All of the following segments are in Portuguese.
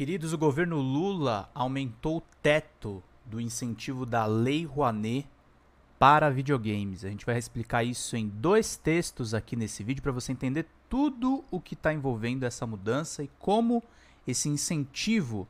Queridos, o governo Lula aumentou o teto do incentivo da Lei Rouanet para videogames. A gente vai explicar isso em dois textos aqui nesse vídeo para você entender tudo o que está envolvendo essa mudança e como esse incentivo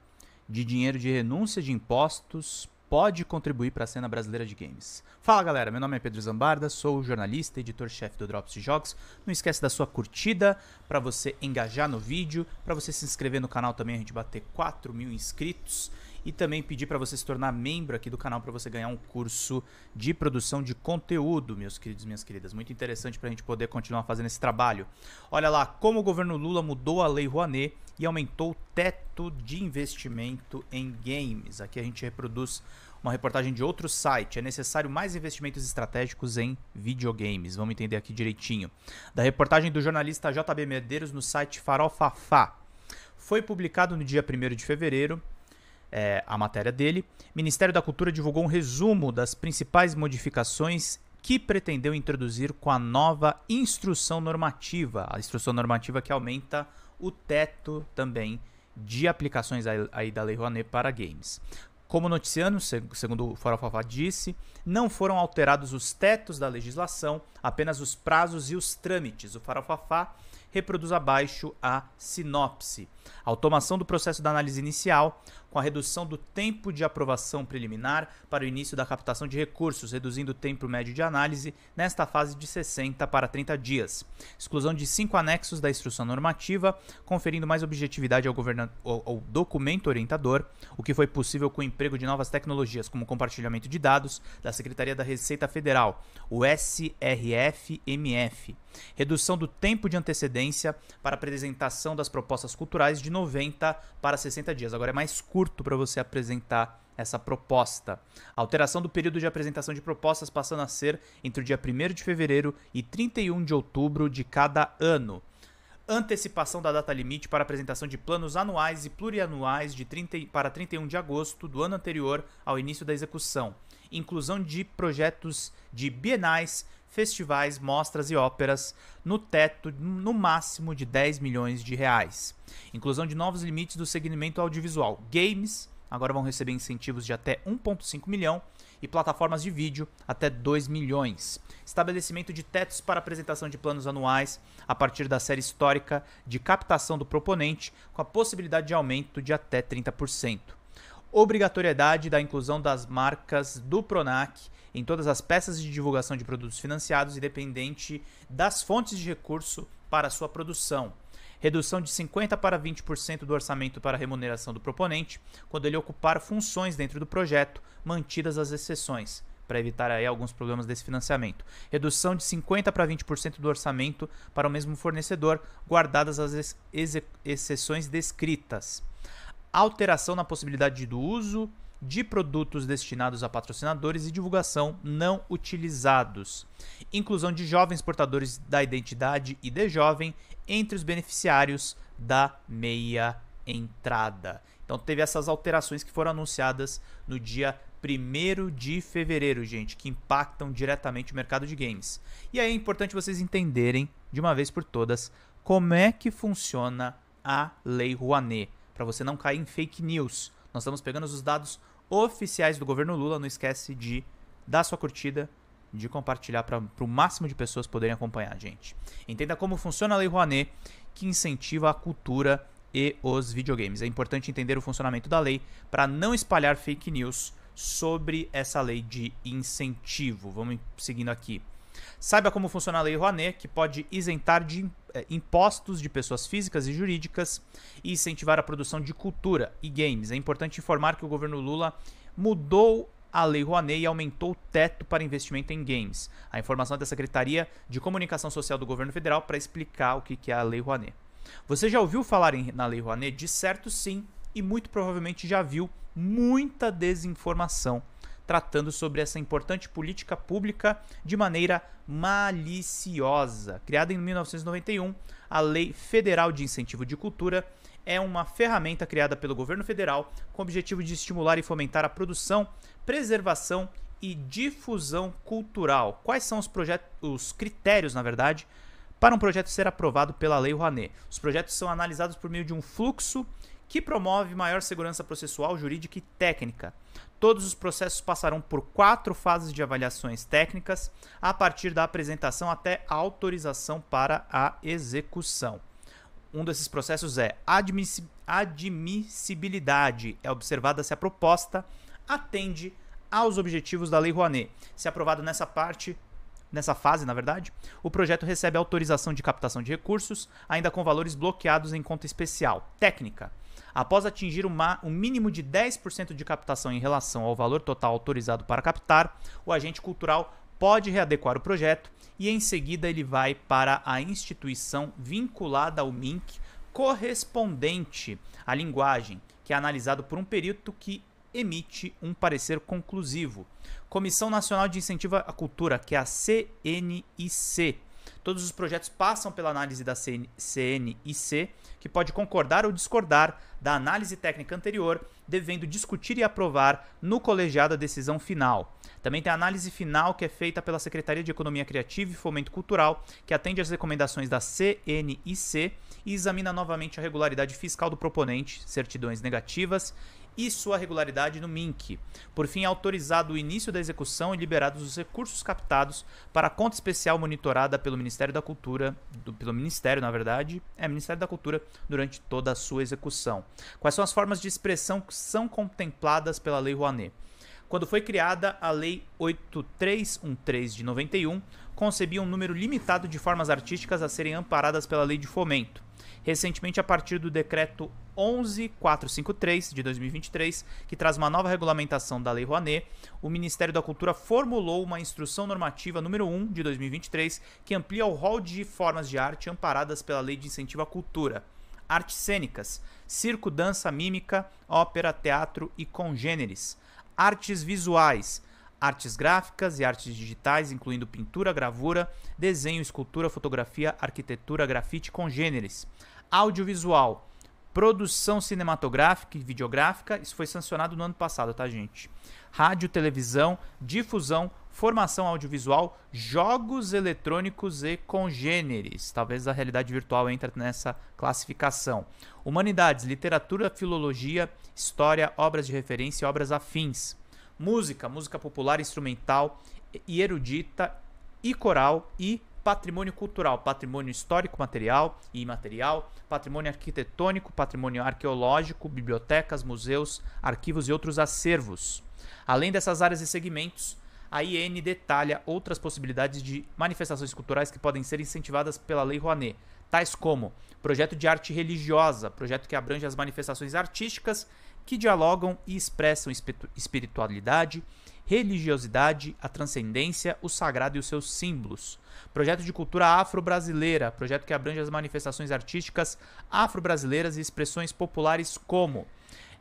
de dinheiro de renúncia de impostos pode contribuir para a cena brasileira de games. Fala galera, meu nome é Pedro Zambarda, sou jornalista e editor-chefe do Drops de Jogos. Não esquece da sua curtida para você engajar no vídeo, para você se inscrever no canal também, a gente bater 4 mil inscritos e também pedir para você se tornar membro aqui do canal para você ganhar um curso de produção de conteúdo, meus queridos e minhas queridas. Muito interessante para a gente poder continuar fazendo esse trabalho. Olha lá, como o governo Lula mudou a Lei Rouanet e aumentou o teto de investimento em games. Aqui a gente reproduz uma reportagem de outro site. É necessário mais investimentos estratégicos em videogames. Vamos entender aqui direitinho. Da reportagem do jornalista JB Medeiros no site Farofafá. Foi publicado no dia 1 de fevereiro é, a matéria dele. Ministério da Cultura divulgou um resumo das principais modificações que pretendeu introduzir com a nova instrução normativa. A instrução normativa que aumenta o teto também de aplicações aí da Lei Rouanet para games. Como noticiando, segundo o Farofafá disse, não foram alterados os tetos da legislação, apenas os prazos e os trâmites. O Farofa reproduz abaixo a sinopse. A automação do processo da análise inicial, com a redução do tempo de aprovação preliminar para o início da captação de recursos, reduzindo o tempo médio de análise nesta fase de 60 para 30 dias. Exclusão de cinco anexos da instrução normativa, conferindo mais objetividade ao, ao documento orientador, o que foi possível com o emprego de novas tecnologias, como compartilhamento de dados da Secretaria da Receita Federal, o SRF-MF redução do tempo de antecedência para apresentação das propostas culturais de 90 para 60 dias. Agora é mais curto para você apresentar essa proposta. Alteração do período de apresentação de propostas passando a ser entre o dia 1 de fevereiro e 31 de outubro de cada ano. Antecipação da data limite para apresentação de planos anuais e plurianuais de 30, para 31 de agosto do ano anterior ao início da execução inclusão de projetos de bienais, festivais, mostras e óperas no teto no máximo de 10 milhões de reais. Inclusão de novos limites do segmento audiovisual. Games agora vão receber incentivos de até 1.5 milhão e plataformas de vídeo até 2 milhões. Estabelecimento de tetos para apresentação de planos anuais a partir da série histórica de captação do proponente, com a possibilidade de aumento de até 30% obrigatoriedade da inclusão das marcas do Pronac em todas as peças de divulgação de produtos financiados, independente das fontes de recurso para sua produção redução de 50% para 20% do orçamento para remuneração do proponente, quando ele ocupar funções dentro do projeto, mantidas as exceções, para evitar aí alguns problemas desse financiamento. Redução de 50% para 20% do orçamento para o mesmo fornecedor, guardadas as ex exceções descritas alteração na possibilidade do uso de produtos destinados a patrocinadores e divulgação não utilizados, inclusão de jovens portadores da identidade e de jovem entre os beneficiários da meia entrada. Então teve essas alterações que foram anunciadas no dia 1 de fevereiro, gente, que impactam diretamente o mercado de games. E aí é importante vocês entenderem, de uma vez por todas, como é que funciona a Lei Rouanet para você não cair em fake news. Nós estamos pegando os dados oficiais do governo Lula. Não esquece de dar sua curtida, de compartilhar para o máximo de pessoas poderem acompanhar a gente. Entenda como funciona a Lei Rouanet, que incentiva a cultura e os videogames. É importante entender o funcionamento da lei para não espalhar fake news sobre essa lei de incentivo. Vamos seguindo aqui. Saiba como funciona a Lei Rouanet, que pode isentar de é, impostos de pessoas físicas e jurídicas e incentivar a produção de cultura e games. É importante informar que o governo Lula mudou a Lei Rouanet aumentou o teto para investimento em games. A informação é da Secretaria de Comunicação Social do Governo Federal para explicar o que é a Lei Rouanet. Você já ouviu falar em, na Lei Rouanet? De certo, sim, e muito provavelmente já viu muita desinformação tratando sobre essa importante política pública de maneira maliciosa. Criada em 1991, a Lei Federal de Incentivo de Cultura é uma ferramenta criada pelo governo federal com o objetivo de estimular e fomentar a produção, preservação e difusão cultural. Quais são os, projetos, os critérios, na verdade, para um projeto ser aprovado pela Lei Rouanet? Os projetos são analisados por meio de um fluxo que promove maior segurança processual, jurídica e técnica. Todos os processos passarão por quatro fases de avaliações técnicas, a partir da apresentação até a autorização para a execução. Um desses processos é admissibilidade. É observada se a proposta atende aos objetivos da Lei Rouanet. Se aprovado nessa parte, nessa fase, na verdade, o projeto recebe autorização de captação de recursos, ainda com valores bloqueados em conta especial. Técnica. Após atingir uma, um mínimo de 10% de captação em relação ao valor total autorizado para captar, o agente cultural pode readequar o projeto e em seguida ele vai para a instituição vinculada ao MINC correspondente à linguagem, que é analisado por um perito que emite um parecer conclusivo. Comissão Nacional de Incentivo à Cultura, que é a CNIC, Todos os projetos passam pela análise da CN, CNIC, que pode concordar ou discordar da análise técnica anterior, devendo discutir e aprovar no colegiado a decisão final. Também tem a análise final que é feita pela Secretaria de Economia Criativa e Fomento Cultural, que atende às recomendações da CNIC e examina novamente a regularidade fiscal do proponente, certidões negativas e sua regularidade no MINC. Por fim, é autorizado o início da execução e liberados os recursos captados para a conta especial monitorada pelo Ministério da Cultura, do, pelo Ministério, na verdade, é Ministério da Cultura, durante toda a sua execução. Quais são as formas de expressão que são contempladas pela Lei Rouanet? Quando foi criada a Lei 8313 de 91, concebia um número limitado de formas artísticas a serem amparadas pela lei de fomento. Recentemente, a partir do decreto 11453 de 2023, que traz uma nova regulamentação da Lei Rouanet, o Ministério da Cultura formulou uma instrução normativa número 1 de 2023, que amplia o rol de formas de arte amparadas pela Lei de Incentivo à Cultura artes cênicas, circo, dança, mímica, ópera, teatro e congêneres, artes visuais, artes gráficas e artes digitais, incluindo pintura, gravura, desenho, escultura, fotografia, arquitetura, grafite congêneres. Audiovisual, produção cinematográfica e videográfica, isso foi sancionado no ano passado, tá, gente? Rádio, televisão, difusão, formação audiovisual, jogos eletrônicos e congêneres. Talvez a realidade virtual entre nessa classificação. Humanidades, literatura, filologia, história, obras de referência e obras afins música, música popular, instrumental e erudita e coral e patrimônio cultural, patrimônio histórico, material e imaterial, patrimônio arquitetônico, patrimônio arqueológico, bibliotecas, museus, arquivos e outros acervos. Além dessas áreas e segmentos, a IN detalha outras possibilidades de manifestações culturais que podem ser incentivadas pela Lei Rouanet, tais como projeto de arte religiosa, projeto que abrange as manifestações artísticas que dialogam e expressam espiritualidade, religiosidade, a transcendência, o sagrado e os seus símbolos. Projeto de cultura afro-brasileira, projeto que abrange as manifestações artísticas afro-brasileiras e expressões populares como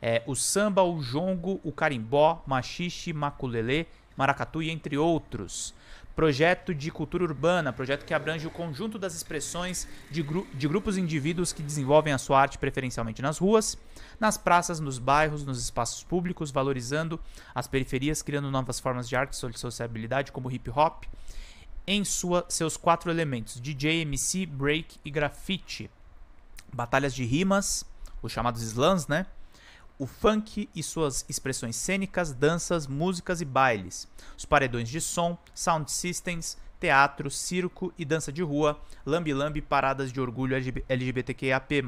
é, o samba, o jongo, o carimbó, machixe, maculelê, maracatu e entre outros projeto de cultura urbana, projeto que abrange o conjunto das expressões de, gru de grupos e indivíduos que desenvolvem a sua arte preferencialmente nas ruas, nas praças, nos bairros, nos espaços públicos, valorizando as periferias, criando novas formas de arte e sociabilidade, como hip hop, em sua, seus quatro elementos: DJ, MC, break e grafite. Batalhas de rimas, os chamados slams, né? o funk e suas expressões cênicas, danças, músicas e bailes, os paredões de som, sound systems, teatro, circo e dança de rua, lambi-lambi, paradas de orgulho LGBTQAP+,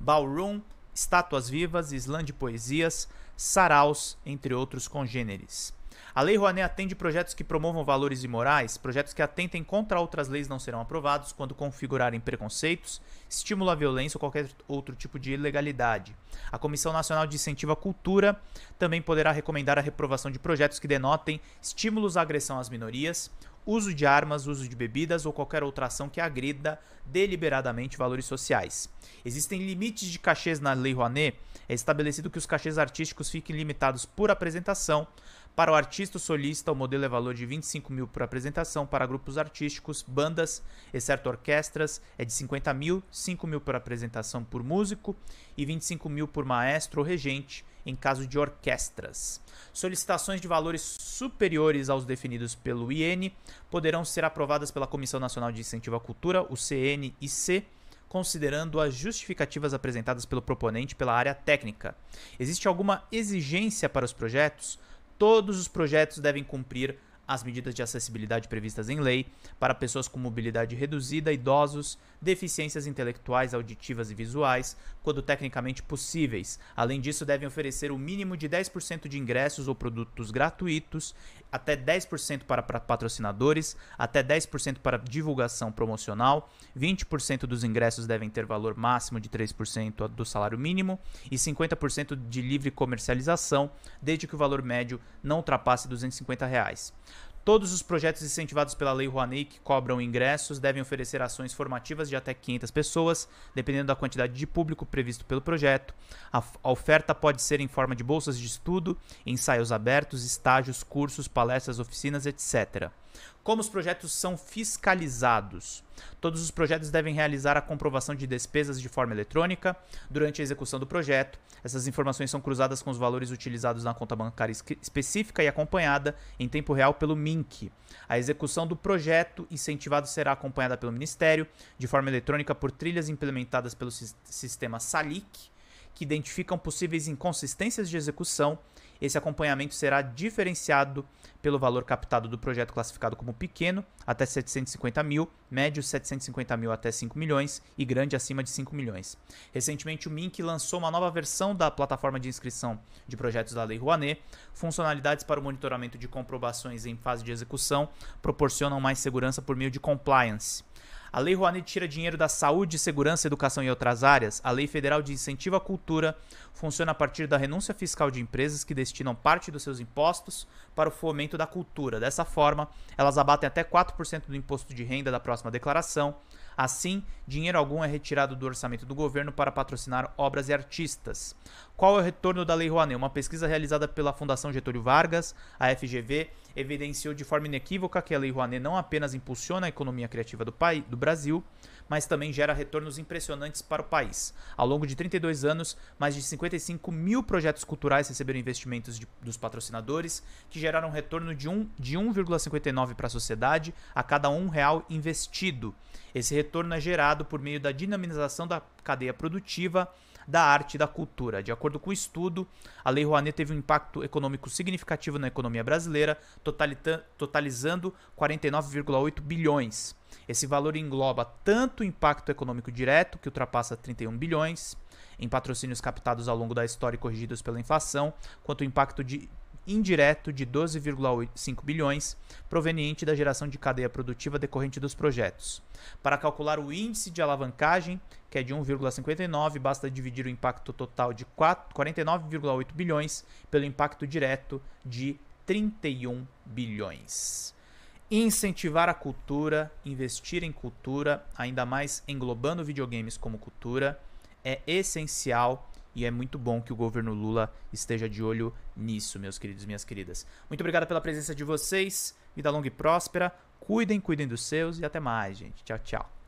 ballroom, estátuas vivas, slam de poesias, saraus, entre outros congêneres. A Lei Rouanet atende projetos que promovam valores imorais, projetos que atentem contra outras leis não serão aprovados quando configurarem preconceitos, estímulo à violência ou qualquer outro tipo de ilegalidade. A Comissão Nacional de Incentivo à Cultura também poderá recomendar a reprovação de projetos que denotem estímulos à agressão às minorias, uso de armas, uso de bebidas ou qualquer outra ação que agrida deliberadamente valores sociais. Existem limites de cachês na Lei Rouanet. É estabelecido que os cachês artísticos fiquem limitados por apresentação, para o artista solista, o modelo é valor de 25 mil por apresentação. Para grupos artísticos, bandas, exceto orquestras, é de 50 mil, 5 mil por apresentação por músico e 25 mil por maestro ou regente em caso de orquestras. Solicitações de valores superiores aos definidos pelo IN poderão ser aprovadas pela Comissão Nacional de Incentivo à Cultura, o CNIC, considerando as justificativas apresentadas pelo proponente pela área técnica. Existe alguma exigência para os projetos? Todos os projetos devem cumprir as medidas de acessibilidade previstas em lei para pessoas com mobilidade reduzida, idosos, deficiências intelectuais, auditivas e visuais, quando tecnicamente possíveis. Além disso, devem oferecer o mínimo de 10% de ingressos ou produtos gratuitos, até 10% para patrocinadores, até 10% para divulgação promocional, 20% dos ingressos devem ter valor máximo de 3% do salário mínimo e 50% de livre comercialização, desde que o valor médio não ultrapasse R$ 250. Reais. Todos os projetos incentivados pela Lei Rouanet que cobram ingressos devem oferecer ações formativas de até 500 pessoas, dependendo da quantidade de público previsto pelo projeto. A, a oferta pode ser em forma de bolsas de estudo, ensaios abertos, estágios, cursos, palestras, oficinas, etc. Como os projetos são fiscalizados? Todos os projetos devem realizar a comprovação de despesas de forma eletrônica durante a execução do projeto. Essas informações são cruzadas com os valores utilizados na conta bancária específica e acompanhada em tempo real pelo MINC. A execução do projeto incentivado será acompanhada pelo Ministério de forma eletrônica por trilhas implementadas pelo sistema SALIC, que identificam possíveis inconsistências de execução esse acompanhamento será diferenciado pelo valor captado do projeto classificado como pequeno, até 750 mil, médio 750 mil até 5 milhões e grande acima de 5 milhões. Recentemente, o MINC lançou uma nova versão da plataforma de inscrição de projetos da Lei Rouanet. Funcionalidades para o monitoramento de comprovações em fase de execução proporcionam mais segurança por meio de compliance a Lei Rouanet tira dinheiro da saúde, segurança, educação e outras áreas. A Lei Federal de Incentivo à Cultura funciona a partir da renúncia fiscal de empresas que destinam parte dos seus impostos para o fomento da cultura. Dessa forma, elas abatem até 4% do imposto de renda da próxima declaração. Assim, dinheiro algum é retirado do orçamento do governo para patrocinar obras e artistas. Qual é o retorno da Lei Rouanet? Uma pesquisa realizada pela Fundação Getúlio Vargas, a FGV, evidenciou de forma inequívoca que a Lei Rouanet não apenas impulsiona a economia criativa do, país, do Brasil, mas também gera retornos impressionantes para o país. Ao longo de 32 anos, mais de 55 mil projetos culturais receberam investimentos de, dos patrocinadores, que geraram um retorno de, um, de 1,59 para a sociedade a cada um real investido. Esse retorno é gerado por meio da dinamização da cadeia produtiva da arte e da cultura. De acordo com o estudo, a Lei Rouanet teve um impacto econômico significativo na economia brasileira, totalizando 49,8 bilhões. Esse valor engloba tanto o impacto econômico direto, que ultrapassa 31 bilhões, em patrocínios captados ao longo da história e corrigidos pela inflação, quanto o impacto de indireto de 12,5 bilhões, proveniente da geração de cadeia produtiva decorrente dos projetos. Para calcular o índice de alavancagem, que é de 1,59, basta dividir o impacto total de 49,8 bilhões pelo impacto direto de 31 bilhões. Incentivar a cultura, investir em cultura, ainda mais englobando videogames como cultura, é essencial e é muito bom que o governo Lula esteja de olho nisso, meus queridos e minhas queridas. Muito obrigado pela presença de vocês. Vida longa e próspera. Cuidem, cuidem dos seus e até mais, gente. Tchau, tchau.